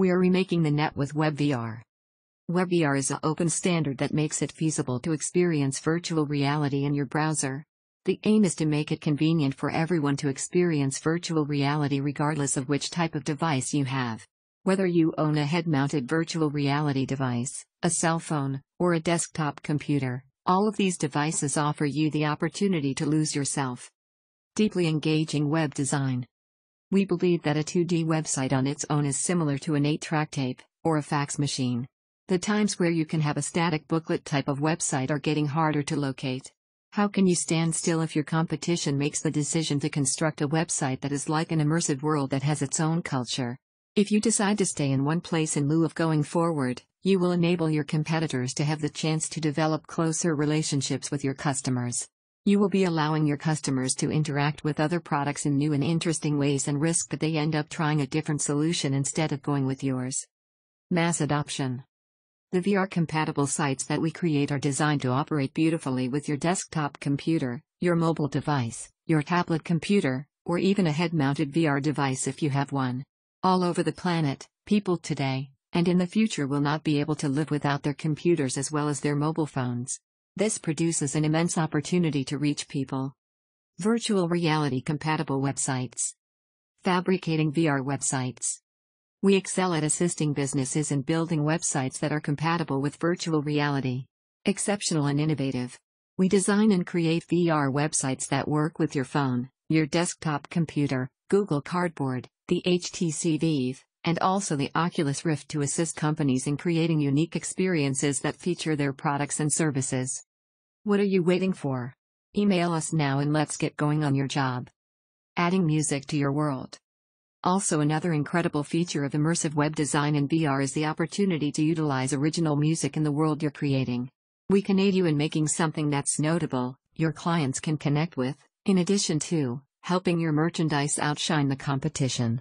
We are remaking the net with WebVR. WebVR is an open standard that makes it feasible to experience virtual reality in your browser. The aim is to make it convenient for everyone to experience virtual reality regardless of which type of device you have. Whether you own a head-mounted virtual reality device, a cell phone, or a desktop computer, all of these devices offer you the opportunity to lose yourself. Deeply engaging web design. We believe that a 2D website on its own is similar to an 8-track tape, or a fax machine. The times where you can have a static booklet type of website are getting harder to locate. How can you stand still if your competition makes the decision to construct a website that is like an immersive world that has its own culture? If you decide to stay in one place in lieu of going forward, you will enable your competitors to have the chance to develop closer relationships with your customers. You will be allowing your customers to interact with other products in new and interesting ways and risk that they end up trying a different solution instead of going with yours. Mass adoption. The VR compatible sites that we create are designed to operate beautifully with your desktop computer, your mobile device, your tablet computer, or even a head mounted VR device if you have one. All over the planet, people today, and in the future will not be able to live without their computers as well as their mobile phones. This produces an immense opportunity to reach people. Virtual reality compatible websites. Fabricating VR websites. We excel at assisting businesses in building websites that are compatible with virtual reality. Exceptional and innovative. We design and create VR websites that work with your phone, your desktop computer, Google Cardboard, the HTC Vive, and also the Oculus Rift to assist companies in creating unique experiences that feature their products and services. What are you waiting for? Email us now and let's get going on your job. Adding music to your world. Also another incredible feature of immersive web design and VR is the opportunity to utilize original music in the world you're creating. We can aid you in making something that's notable, your clients can connect with, in addition to helping your merchandise outshine the competition.